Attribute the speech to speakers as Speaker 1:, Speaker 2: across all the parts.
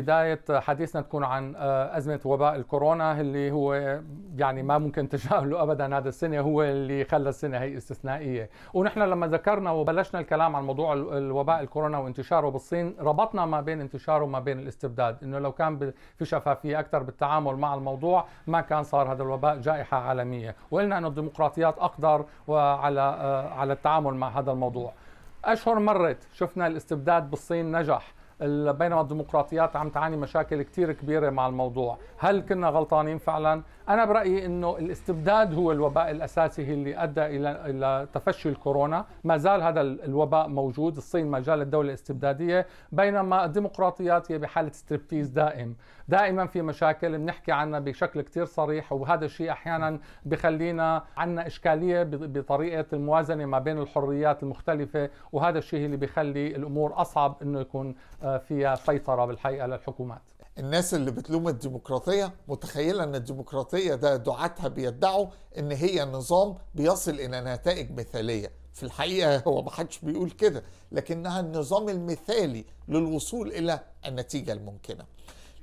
Speaker 1: بداية حديثنا تكون عن آه، أزمة وباء الكورونا اللي هو يعني ما ممكن تجاهله أبدا هذا السنة هو اللي خلى السنة هي استثنائية ونحن لما ذكرنا وبلشنا الكلام عن موضوع الوباء الكورونا وانتشاره بالصين ربطنا ما بين انتشاره وما بين الاستبداد إنه لو كان في شفافية أكثر بالتعامل مع الموضوع ما كان صار هذا الوباء جائحة عالمية وقلنا أن الديمقراطيات أقدر وعلى آه، على التعامل مع هذا الموضوع أشهر مرت شفنا الاستبداد بالصين نجح بينما الديمقراطيات عم تعاني مشاكل كثير كبيرة مع الموضوع هل كنا غلطانين فعلا؟ أنا برأيي أنه الاستبداد هو الوباء الأساسي اللي أدى إلى إلى تفشي الكورونا ما زال هذا الوباء موجود الصين ما زالت دولة استبدادية بينما الديمقراطيات هي بحالة ستريبتيز دائم دائما في مشاكل بنحكي عنها بشكل كثير صريح وهذا الشيء أحيانا بخلينا عنا إشكالية بطريقة الموازنة ما بين الحريات المختلفة وهذا الشيء اللي بخلي الأمور أصعب أنه يكون آه، فيها سيطرة بالحقيقة للحكومات الناس اللي بتلوم الديمقراطية متخيلة أن الديمقراطية ده دعاتها
Speaker 2: بيدعوا أن هي نظام بيصل إلى نتائج مثالية في الحقيقة هو ما حدش بيقول كده لكنها النظام المثالي للوصول إلى النتيجة الممكنة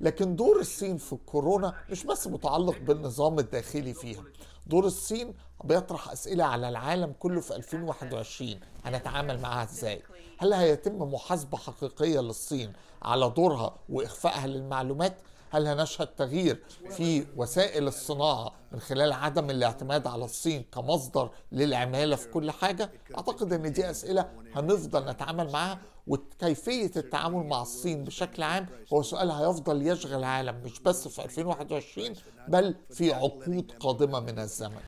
Speaker 2: لكن دور الصين في الكورونا مش بس متعلق بالنظام الداخلي فيها دور الصين بيطرح أسئلة على العالم كله في 2021 هنتعامل معاها إزاي هل هيتم محاسبة حقيقية للصين على دورها وإخفائها للمعلومات هل هنشهد تغيير في وسائل الصناعه من خلال عدم الاعتماد على الصين كمصدر للعماله في كل حاجه اعتقد ان دي اسئله هنفضل نتعامل معاها وكيفيه التعامل مع الصين بشكل عام هو سؤال هيفضل يشغل العالم مش بس في 2021 بل في عقود قادمه من الزمن